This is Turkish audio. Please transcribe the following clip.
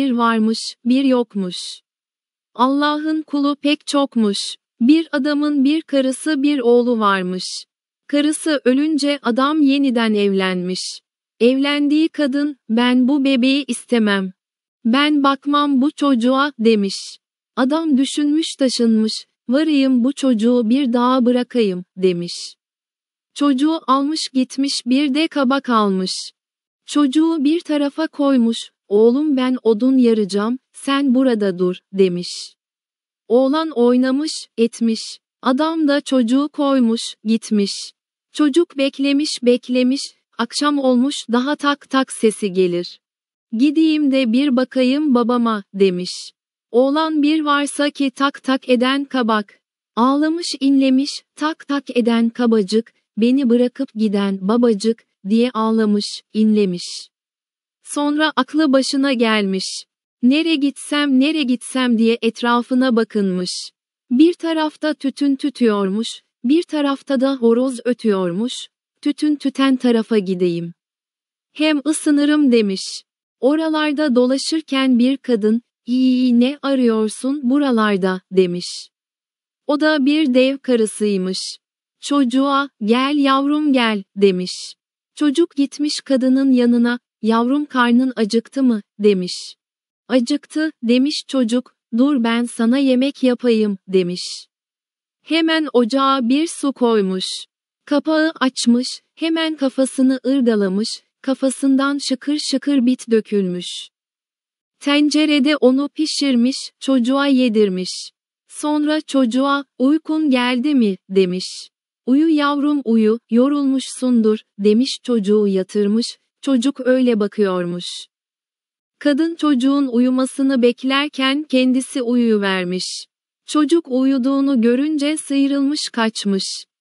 bir varmış, bir yokmuş. Allah'ın kulu pek çokmuş. Bir adamın bir karısı bir oğlu varmış. Karısı ölünce adam yeniden evlenmiş. Evlendiği kadın, ben bu bebeği istemem. Ben bakmam bu çocuğa, demiş. Adam düşünmüş taşınmış, varayım bu çocuğu bir daha bırakayım, demiş. Çocuğu almış gitmiş bir de kabak almış. Çocuğu bir tarafa koymuş, Oğlum ben odun yaracağım, sen burada dur, demiş. Oğlan oynamış, etmiş. Adam da çocuğu koymuş, gitmiş. Çocuk beklemiş beklemiş, akşam olmuş daha tak tak sesi gelir. Gideyim de bir bakayım babama, demiş. Oğlan bir varsa ki tak tak eden kabak. Ağlamış inlemiş, tak tak eden kabacık, beni bırakıp giden babacık, diye ağlamış, inlemiş. Sonra aklı başına gelmiş. Nere gitsem nere gitsem diye etrafına bakınmış. Bir tarafta tütün tütüyormuş, bir tarafta da horoz ötüyormuş, tütün tüten tarafa gideyim. Hem ısınırım demiş. Oralarda dolaşırken bir kadın, iyi ne arıyorsun buralarda demiş. O da bir dev karısıymış. Çocuğa, gel yavrum gel, demiş. Çocuk gitmiş kadının yanına, yavrum karnın acıktı mı, demiş. Acıktı, demiş çocuk, dur ben sana yemek yapayım, demiş. Hemen ocağa bir su koymuş. Kapağı açmış, hemen kafasını ırgalamış, kafasından şıkır şıkır bit dökülmüş. Tencerede onu pişirmiş, çocuğa yedirmiş. Sonra çocuğa, uykun geldi mi, demiş. Uyu yavrum uyu, yorulmuşsundur, demiş çocuğu yatırmış, çocuk öyle bakıyormuş. Kadın çocuğun uyumasını beklerken kendisi uyuyuvermiş. Çocuk uyuduğunu görünce sıyrılmış kaçmış.